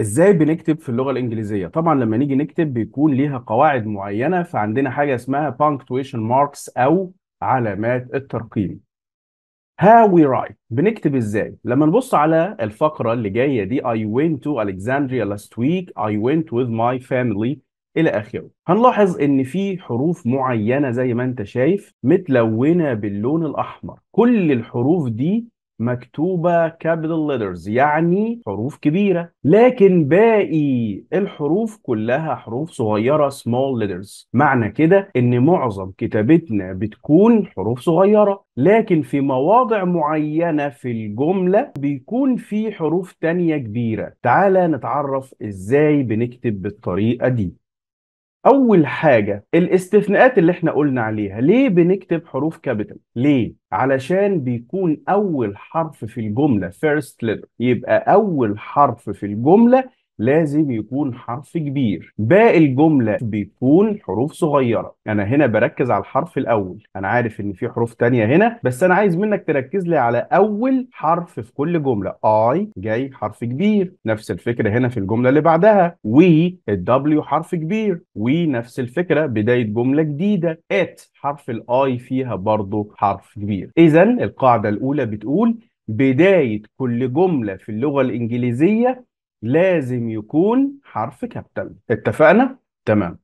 إزاي بنكتب في اللغة الإنجليزية؟ طبعًا لمّا نيجي نكتب بيكون ليها قواعد معيّنة، فعندنا حاجة اسمها punctuation marks أو علامات الترقيم. How we write بنكتب إزاي؟ لمّا نبُص على الفقرة اللي جاية دي I went to Alexandria last week, I went with my family إلى آخره. هنلاحظ إن في حروف معيّنة زي ما أنت شايف متلونة باللون الأحمر، كل الحروف دي مكتوبة capital letters يعني حروف كبيرة لكن باقي الحروف كلها حروف صغيرة small letters معنى كده ان معظم كتابتنا بتكون حروف صغيرة لكن في مواضع معينة في الجملة بيكون في حروف تانية كبيرة تعالى نتعرف ازاي بنكتب بالطريقة دي اول حاجه الاستثناءات اللي احنا قلنا عليها ليه بنكتب حروف كابيتال ليه علشان بيكون اول حرف في الجمله فيرست letter يبقى اول حرف في الجمله لازم يكون حرف كبير باقي الجملة بيكون حروف صغيرة أنا هنا بركز على الحرف الأول أنا عارف إن في حروف تانية هنا بس أنا عايز منك تركز لي على أول حرف في كل جملة I جاي حرف كبير نفس الفكرة هنا في الجملة اللي بعدها وي الدبليو حرف كبير We نفس الفكرة بداية جملة جديدة ات حرف الآي فيها برضه حرف كبير إذا القاعدة الأولى بتقول بداية كل جملة في اللغة الإنجليزية لازم يكون حرف كابيتال اتفقنا تمام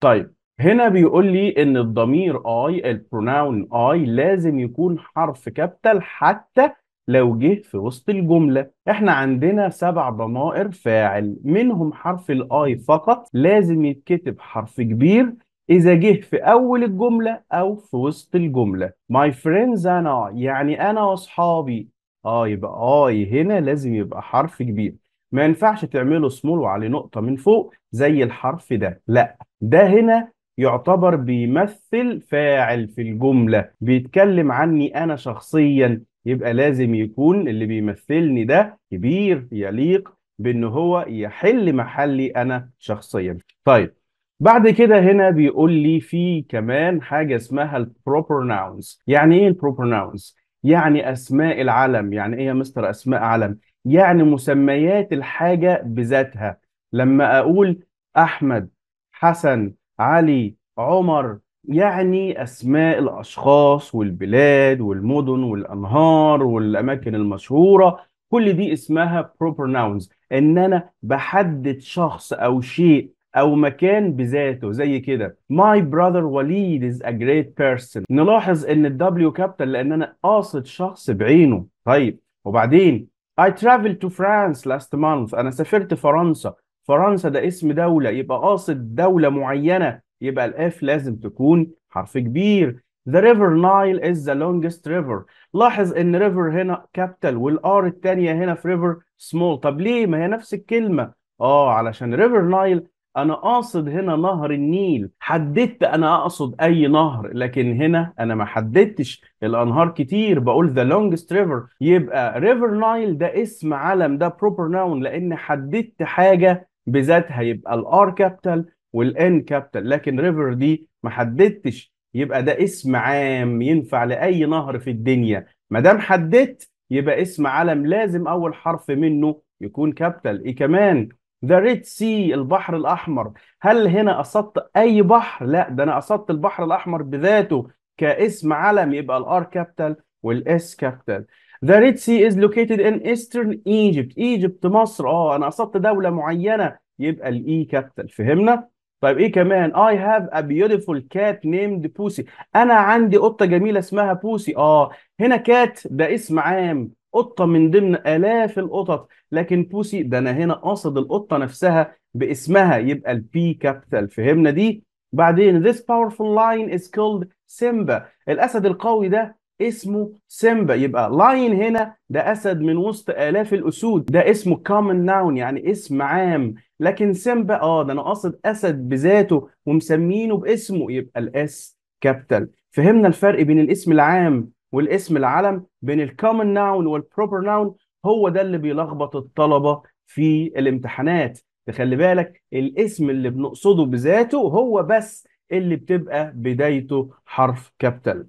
طيب هنا بيقول لي ان الضمير اي البروناون اي لازم يكون حرف كابيتال حتى لو جه في وسط الجملة احنا عندنا سبع ضمائر فاعل منهم حرف الاي فقط لازم يتكتب حرف كبير إذا جه في أول الجملة أو في وسط الجملة My friends and I يعني أنا وأصحابي آه يبقى آي هنا لازم يبقى حرف كبير ما ينفعش تعمله سمول وعليه نقطة من فوق زي الحرف ده لا ده هنا يعتبر بيمثل فاعل في الجملة بيتكلم عني أنا شخصيا يبقى لازم يكون اللي بيمثلني ده كبير يليق بأن هو يحل محلي أنا شخصيا طيب بعد كده هنا بيقول لي في كمان حاجة اسمها البروبر ناونز يعني ايه البروبر ناونز؟ يعني أسماء العلم يعني ايه يا مستر أسماء علم؟ يعني مسميات الحاجة بذاتها لما أقول أحمد حسن علي عمر يعني أسماء الأشخاص والبلاد والمدن والأنهار والأماكن المشهورة كل دي اسمها proper nouns إن أنا بحدد شخص أو شيء أو مكان بذاته زي كده My brother وليد is a great person نلاحظ إن ال W capital لأن أنا قاصد شخص بعينه طيب وبعدين I traveled to France last month أنا سافرت فرنسا فرنسا ده اسم دولة يبقى قاصد دولة معينة يبقى الإف لازم تكون حرف كبير The river Nile is the longest river لاحظ إن river هنا capital والآر التانية هنا في river small طب ليه ما هي نفس الكلمة آه علشان river Nile انا قاصد هنا نهر النيل حددت انا اقصد اي نهر لكن هنا انا ما حددتش الانهار كتير بقول the longest river يبقى river نايل ده اسم علم ده proper noun لان حددت حاجه بذاتها يبقى الار كابيتال والان كابيتال لكن river دي ما حددتش يبقى ده اسم عام ينفع لاي نهر في الدنيا ما دام حددت يبقى اسم علم لازم اول حرف منه يكون كابيتال ايه كمان ذا ريد سي البحر الاحمر هل هنا قصدت اي بحر لا ده انا قصدت البحر الاحمر بذاته كاسم علم يبقى الار كابيتال والاس كابيتال The Red Sea is located in eastern Egypt. Egypt مصر اه انا قصدت دولة معينة يبقى الاي كابيتال e فهمنا؟ طيب ايه كمان؟ I have a beautiful cat named Pussy. انا عندي قطة جميلة اسمها بوسي اه هنا كات ده اسم عام قطة من ضمن آلاف القطط لكن بوسي ده أنا هنا قاصد القطة نفسها باسمها يبقى البي كابيتال فهمنا دي بعدين this powerful lion is called Simba الأسد القوي ده اسمه سيمبا يبقى لاين هنا ده أسد من وسط آلاف الأسود ده اسمه common noun يعني اسم عام لكن سيمبا اه ده أنا قاصد أسد بذاته ومسمينه باسمه يبقى الأس كابيتال فهمنا الفرق بين الاسم العام والاسم العلم بين الكومن ناون والبروبر ناون هو ده اللي بيلخبط الطلبه في الامتحانات تخلي بالك الاسم اللي بنقصده بذاته هو بس اللي بتبقى بدايته حرف كابيتال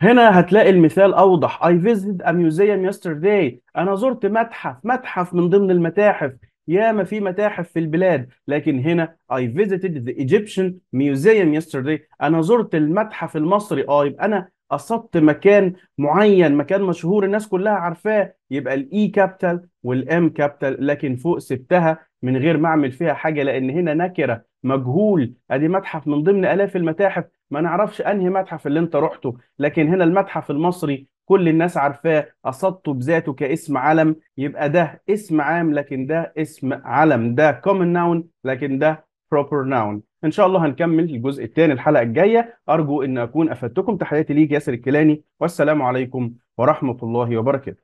هنا هتلاقي المثال اوضح اي visited ا ميوزيوم يسترداي انا زرت متحف متحف من ضمن المتاحف يا ما في متاحف في البلاد لكن هنا اي فيزيتد ذا ايجيبشن ميوزيوم يسترداي انا زرت المتحف المصري اه يبقى انا قصدت مكان معين مكان مشهور الناس كلها عارفاه يبقى الاي كابيتال والام كابيتال لكن فوق سبتها من غير ما اعمل فيها حاجه لان هنا نكره مجهول ادي متحف من ضمن الاف المتاحف ما نعرفش انهي متحف اللي انت رحته لكن هنا المتحف المصري كل الناس عارفاه قصدته بذاته كاسم علم يبقى ده اسم عام لكن ده اسم علم ده كومن ناون لكن ده بروبر ناون ان شاء الله هنكمل الجزء الثاني الحلقه الجايه ارجو ان اكون افدتكم تحياتي ليك ياسر الكيلاني والسلام عليكم ورحمه الله وبركاته